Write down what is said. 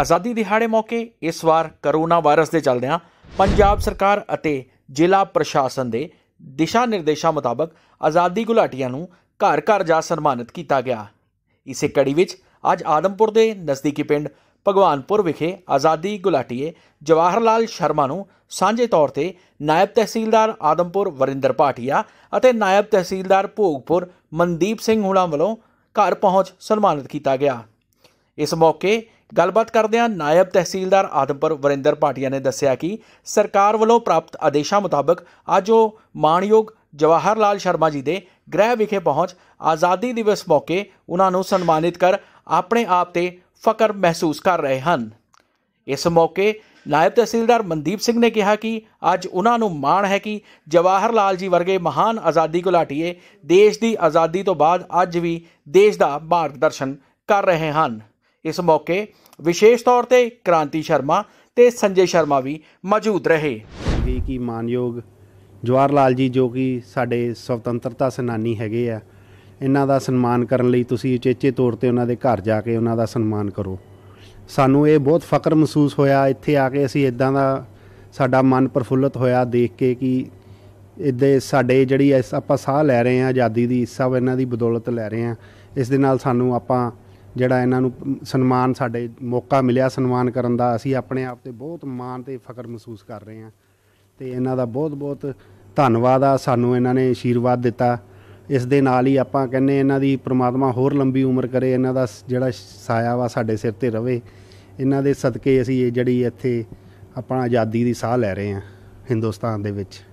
ਆਜ਼ਾਦੀ ਦਿਹਾੜੇ ਮੌਕੇ ਇਸ ਵਾਰ ਕਰੋਨਾ ਵਾਇਰਸ ਦੇ ਚੱਲਦਿਆਂ ਪੰਜਾਬ ਸਰਕਾਰ ਅਤੇ ਜ਼ਿਲ੍ਹਾ ਪ੍ਰਸ਼ਾਸਨ ਦੇ ਦਿਸ਼ਾ ਨਿਰਦੇਸ਼ਾਂ ਮੁਤਾਬਕ ਆਜ਼ਾਦੀ ਗੁਲਾਟੀਆਂ ਨੂੰ ਘਰ ਘਰ ਜਾ ਸਨਮਾਨਿਤ ਕੀਤਾ ਗਿਆ ਇਸੇ ਕੜੀ ਵਿੱਚ ਅੱਜ ਆਦਮਪੁਰ ਦੇ ਨਜ਼ਦੀਕੀ ਪਿੰਡ ਭਗਵਾਨਪੁਰ ਵਿਖੇ ਆਜ਼ਾਦੀ ਗੁਲਾਟੀਏ ਜਵਾਹਰ ਲਾਲ ਸ਼ਰਮਾ ਨੂੰ ਸਾਂਝੇ ਤੌਰ ਤੇ ਨਾਇਬ ਤਹਿਸੀਲਦਾਰ ਆਦਮਪੁਰ ਵਰਿੰਦਰ ਪਾਟਿਆ ਅਤੇ ਨਾਇਬ ਤਹਿਸੀਲਦਾਰ ਭੋਗਪੁਰ ਮਨਦੀਪ ਸਿੰਘ ਹੁਣਾ ਵੱਲੋਂ ਘਰ ਪਹੁੰਚ ਸਨਮਾਨਿਤ ਕੀਤਾ ਗਿਆ ਇਸ ਮੌਕੇ ਗੱਲਬਾਤ ਕਰਦਿਆਂ ਨਾਇਬ ਤਹਿਸੀਲਦਾਰ ਆਦਮਪੁਰ ਵਰਿੰਦਰ ਪਾਟਿਆ ਨੇ ਦੱਸਿਆ ਕਿ ਸਰਕਾਰ ਵੱਲੋਂ ਪ੍ਰਾਪਤ ਆਦੇਸ਼ਾਂ ਮੁਤਾਬਕ ਅੱਜ ਉਹ ਮਾਣਯੋਗ ਜਵਾਹਰ ਲਾਲ ਸ਼ਰਮਾ ਜੀ ਦੇ ਗ੍ਰਹਿ ਵਿਖੇ ਪਹੁੰਚ ਆਜ਼ਾਦੀ ਦਿਵਸ ਮੌਕੇ ਉਹਨਾਂ ਨੂੰ ਸਨਮਾਨਿਤ ਕਰ ਆਪਣੇ ਆਪ ਤੇ ਫਕਰ ਮਹਿਸੂਸ ਕਰ ਰਹੇ ਹਨ ਇਸ ਮੌਕੇ ਨਾਇਬ ਤਹਿਸੀਲਦਾਰ ਮਨਦੀਪ ਸਿੰਘ ਨੇ ਕਿਹਾ ਕਿ ਅੱਜ ਉਹਨਾਂ ਨੂੰ ਮਾਣ ਹੈ ਕਿ ਜਵਾਹਰ ਲਾਲ ਜੀ ਵਰਗੇ ਮਹਾਨ ਆਜ਼ਾਦੀ ਘੁਲਾਟੀਏ ਦੇਸ਼ ਦੀ ਆਜ਼ਾਦੀ ਤੋਂ ਬਾਅਦ ਅੱਜ ਵੀ ਦੇਸ਼ ਦਾ ਮਾਰਗਦਰਸ਼ਨ ਕਰ ਰਹੇ ਹਨ ਇਸ ਮੌਕੇ ਵਿਸ਼ੇਸ਼ ਤੌਰ ਤੇ ਕ੍ਰਾਂਤੀ ਸ਼ਰਮਾ ਤੇ ਸੰਜੇ ਸ਼ਰਮਾ ਵੀ ਮੌਜੂਦ ਰਹੇ ਜੀ ਕੀ ਮਾਨਯੋਗ ਜਵਾਰ ਲਾਲ ਜੀ ਜੋ ਕਿ ਸਾਡੇ ਸੁਤੰਤਰਤਾ ਸੈਨਾਨੀ ਹੈਗੇ ਆ ਇਹਨਾਂ ਦਾ ਸਨਮਾਨ ਕਰਨ ਲਈ ਤੁਸੀਂ ਉਚੇਚੇ ਤੌਰ ਤੇ ਉਹਨਾਂ ਦੇ ਘਰ ਜਾ ਕੇ ਉਹਨਾਂ ਦਾ ਸਨਮਾਨ ਕਰੋ ਸਾਨੂੰ ਇਹ ਬਹੁਤ ਫਕਰ ਮਹਿਸੂਸ ਹੋਇਆ ਇੱਥੇ ਆ ਕੇ ਅਸੀਂ ਇਦਾਂ ਦਾ ਸਾਡਾ ਮਨ ਪ੍ਰਫੁੱਲਤ ਹੋਇਆ ਦੇਖ ਕੇ ਕਿ ਇਦੇ ਸਾਡੇ ਜਿਹੜੀ ਆਪਾਂ ਸਾਹ ਲੈ ਰਹੇ ਆ ਆਜ਼ਾਦੀ ਦੀ ਸਭ ਇਹਨਾਂ ਦੀ ਬਦੌਲਤ ਲੈ ਰਹੇ ਆ ਇਸ ਦੇ ਨਾਲ ਸਾਨੂੰ ਆਪਾਂ ਜਿਹੜਾ ਇਹਨਾਂ ਨੂੰ ਸਨਮਾਨ ਸਾਡੇ ਮੌਕਾ ਮਿਲਿਆ ਸਨਮਾਨ ਕਰਨ ਦਾ ਅਸੀਂ ਆਪਣੇ ਆਪ ਤੇ ਬਹੁਤ ਮਾਣ ਤੇ ਫਖਰ ਮਹਿਸੂਸ ਕਰ ਰਹੇ ਹਾਂ ਤੇ ਇਹਨਾਂ ਦਾ ਬਹੁਤ-ਬਹੁਤ ਧੰਨਵਾਦ ਆ ਸਾਨੂੰ ਇਹਨਾਂ ਨੇ ਅਸ਼ੀਰਵਾਦ ਦਿੱਤਾ ਇਸ ਦੇ ਨਾਲ ਹੀ ਆਪਾਂ ਕਹਿੰਨੇ ਇਹਨਾਂ ਦੀ ਪ੍ਰਮਾਤਮਾ ਹੋਰ ਲੰਬੀ ਉਮਰ ਕਰੇ ਇਹਨਾਂ ਦਾ ਜਿਹੜਾ ਸਾਇਆ ਵਾ ਸਾਡੇ ਸਿਰ ਤੇ ਰਵੇ ਇਹਨਾਂ ਦੇ ਸਦਕੇ ਅਸੀਂ ਇਹ ਜਿਹੜੀ ਇੱਥੇ ਆਪਣਾ ਆਜ਼ਾਦੀ ਦੀ ਸਾਹ ਲੈ ਰਹੇ ਹਾਂ ਹਿੰਦੁਸਤਾਨ ਦੇ ਵਿੱਚ